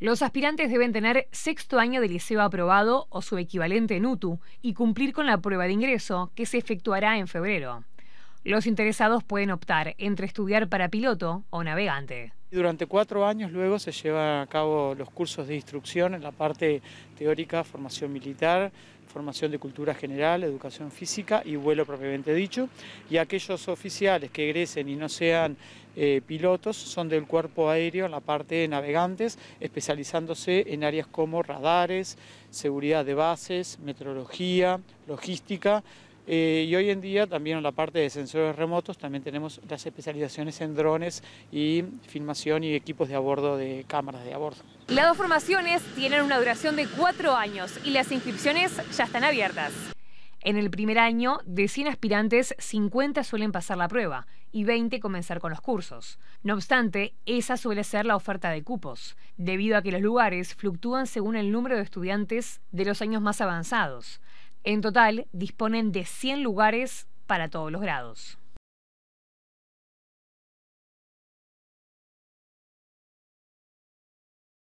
Los aspirantes deben tener sexto año de liceo aprobado o su equivalente en UTU y cumplir con la prueba de ingreso que se efectuará en febrero. Los interesados pueden optar entre estudiar para piloto o navegante. Durante cuatro años luego se llevan a cabo los cursos de instrucción en la parte teórica, formación militar, formación de cultura general, educación física y vuelo propiamente dicho. Y aquellos oficiales que egresen y no sean eh, pilotos son del cuerpo aéreo en la parte de navegantes, especializándose en áreas como radares, seguridad de bases, meteorología, logística, eh, y hoy en día también en la parte de sensores remotos también tenemos las especializaciones en drones y filmación y equipos de a bordo de cámaras de a bordo. Las dos formaciones tienen una duración de cuatro años y las inscripciones ya están abiertas. En el primer año, de 100 aspirantes, 50 suelen pasar la prueba y 20 comenzar con los cursos. No obstante, esa suele ser la oferta de cupos, debido a que los lugares fluctúan según el número de estudiantes de los años más avanzados. En total, disponen de 100 lugares para todos los grados.